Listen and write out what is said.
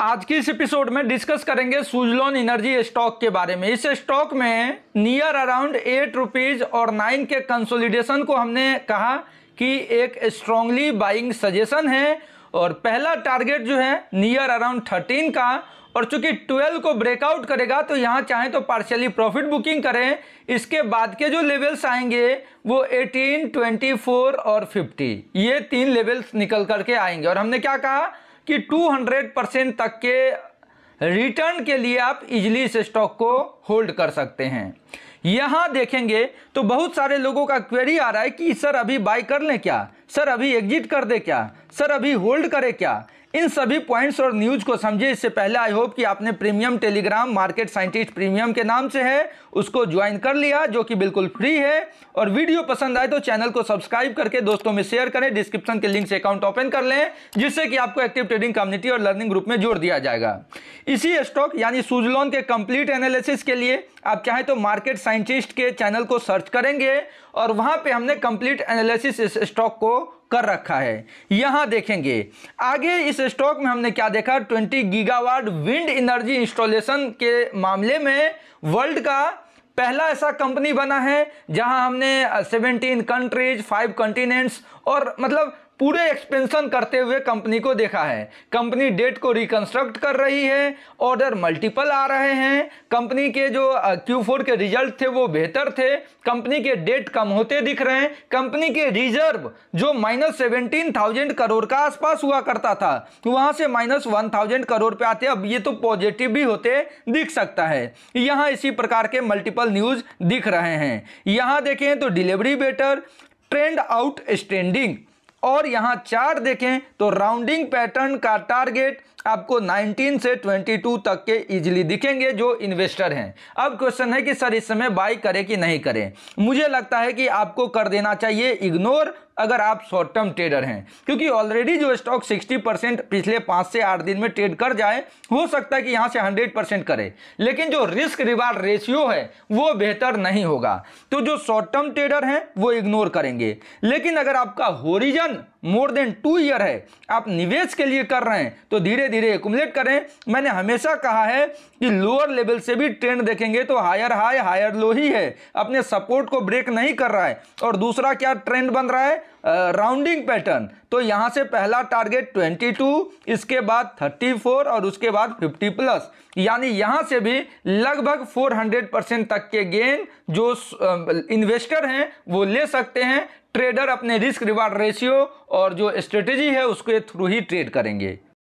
आज के इस एपिसोड में डिस्कस करेंगे सुजलॉन एनर्जी स्टॉक के बारे में इस स्टॉक में नियर अराउंड एट रुपीज़ और नाइन के कंसोलिडेशन को हमने कहा कि एक स्ट्रांगली बाइंग सजेशन है और पहला टारगेट जो है नियर अराउंड थर्टीन का और चूंकि ट्वेल्व को ब्रेकआउट करेगा तो यहाँ चाहे तो पार्शियली प्रॉफिट बुकिंग करें इसके बाद के जो लेवल्स आएंगे वो 18, 24 और 50 ये तीन लेवल्स निकल करके आएंगे और हमने क्या कहा कि 200 परसेंट तक के रिटर्न के लिए आप इजली इस स्टॉक को होल्ड कर सकते हैं यहां देखेंगे तो बहुत सारे लोगों का क्वेरी आ रहा है कि सर अभी बाय कर लें क्या सर अभी एग्जिट कर दे क्या सर अभी होल्ड करें क्या इन सभी पॉइंट्स और न्यूज को समझे इससे पहले आई होप कि आपने premium Telegram market scientist premium के नाम से है उसको ज्वाइन कर लिया जो कि बिल्कुल फ्री है और वीडियो पसंद आए तो चैनल को सब्सक्राइब करके दोस्तों में शेयर करें डिस्क्रिप्शन के लिंक से अकाउंट ओपन कर लें जिससे कि आपको एक्टिव ट्रेडिंग कम्युनिटी और लर्निंग ग्रुप में जोड़ दिया जाएगा इसी स्टॉक यानी सुजलोन के कंप्लीट एनालिसिस के लिए आप चाहे तो मार्केट साइंटिस्ट के चैनल को सर्च करेंगे और वहां पर हमने कंप्लीट एनालिसिस स्टॉक को कर रखा है यहां देखेंगे आगे इस स्टॉक में हमने क्या देखा 20 गीगावाट विंड एनर्जी इंस्टॉलेशन के मामले में वर्ल्ड का पहला ऐसा कंपनी बना है जहां हमने 17 कंट्रीज फाइव कंटिनेंट्स और मतलब पूरे एक्सपेंशन करते हुए कंपनी को देखा है कंपनी डेट को रिकंस्ट्रक्ट कर रही है ऑर्डर मल्टीपल आ रहे हैं कंपनी के जो क्यू फोर के रिजल्ट थे वो बेहतर थे कंपनी के डेट कम होते दिख रहे हैं कंपनी के रिजर्व जो माइनस सेवेंटीन थाउजेंड करोड़ का आसपास हुआ करता था वहां से माइनस वन थाउजेंड करोड़ पे आते अब ये तो पॉजिटिव भी होते दिख सकता है यहाँ इसी प्रकार के मल्टीपल न्यूज दिख रहे हैं यहाँ देखें तो delivery better trend outstanding और यहां चार देखें तो राउंडिंग पैटर्न का टारगेट आपको 19 से 22 तक के इजीली दिखेंगे जो इन्वेस्टर हैं अब क्वेश्चन है कि सर इस समय बाई करें कि नहीं करें मुझे लगता है कि आपको कर देना चाहिए इग्नोर अगर आप शॉर्ट टर्म ट्रेडर हैं क्योंकि ऑलरेडी जो स्टॉक 60 परसेंट पिछले पाँच से आठ दिन में ट्रेड कर जाए हो सकता है कि यहाँ से 100 परसेंट करे लेकिन जो रिस्क रिवार्ड रेशियो है वो बेहतर नहीं होगा तो जो शॉर्ट टर्म ट्रेडर हैं वो इग्नोर करेंगे लेकिन अगर आपका horizon more than two year है आप निवेश के लिए कर रहे हैं तो धीरे धीरे एकुमलेट करें मैंने हमेशा कहा है कि लोअर लेवल से भी ट्रेंड देखेंगे तो हायर हाई हायर लो ही है अपने सपोर्ट को ब्रेक नहीं कर रहा है और दूसरा क्या ट्रेंड बन रहा है राउंडिंग uh, पैटर्न तो यहाँ से पहला टारगेट 22 इसके बाद 34 और उसके बाद 50 प्लस यानी यहाँ से भी लगभग 400 परसेंट तक के गेन जो इन्वेस्टर हैं वो ले सकते हैं ट्रेडर अपने रिस्क रिवार्ड रेशियो और जो स्ट्रेटेजी है उसके थ्रू ही ट्रेड करेंगे